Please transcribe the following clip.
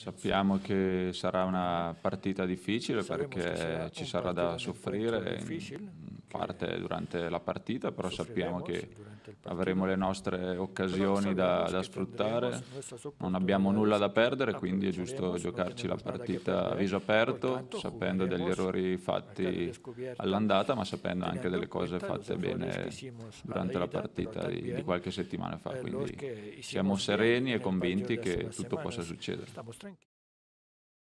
Sappiamo che sarà una partita difficile perché ci sarà da soffrire parte durante la partita, però sappiamo che avremo le nostre occasioni da, da sfruttare, non abbiamo nulla da perdere, quindi è giusto giocarci la partita a viso aperto, sapendo degli errori fatti all'andata, ma sapendo anche delle cose fatte bene durante la partita di, di qualche settimana fa. Quindi siamo sereni e convinti che tutto possa succedere.